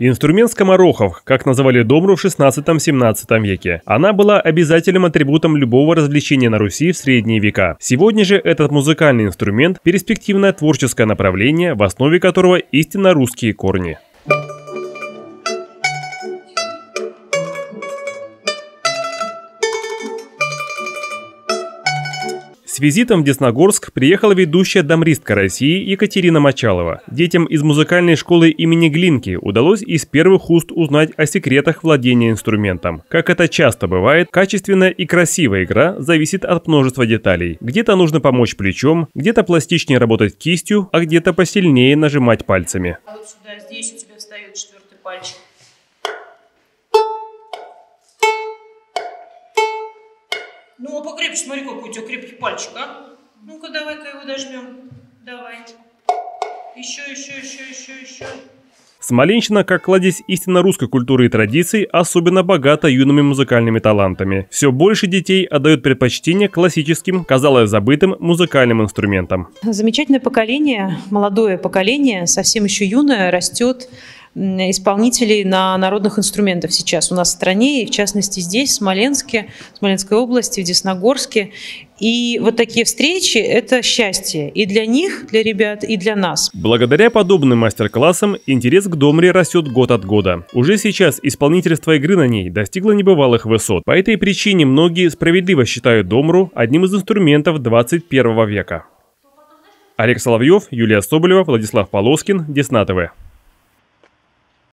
Инструмент скоморохов, как называли домру в 16-17 веке. Она была обязательным атрибутом любого развлечения на Руси в средние века. Сегодня же этот музыкальный инструмент – перспективное творческое направление, в основе которого истинно русские корни. С визитом в Десногорск приехала ведущая домристка России Екатерина Мочалова. Детям из музыкальной школы имени Глинки удалось из первых уст узнать о секретах владения инструментом. Как это часто бывает, качественная и красивая игра зависит от множества деталей. Где-то нужно помочь плечом, где-то пластичнее работать кистью, а где-то посильнее нажимать пальцами. А вот сюда, здесь у тебя встает четвертый пальчик. Ну, а покрепче, смотри, какой у тебя крепкий пальчик, а? Ну-ка, давай-ка его дожмем. Давай. Еще, еще, еще, еще, еще. Смоленщина, как кладезь истинно русской культуры и традиций, особенно богата юными музыкальными талантами. Все больше детей отдают предпочтение классическим, казалось забытым, музыкальным инструментам. Замечательное поколение, молодое поколение, совсем еще юное, растет исполнителей на народных инструментах сейчас у нас в стране, и в частности здесь, в Смоленске, в Смоленской области, в Десногорске. И вот такие встречи – это счастье и для них, для ребят, и для нас. Благодаря подобным мастер-классам интерес к домре растет год от года. Уже сейчас исполнительство игры на ней достигло небывалых высот. По этой причине многие справедливо считают домру одним из инструментов 21 века. Олег Соловьев, Юлия Соболева, Владислав Полоскин, Десна ТВ.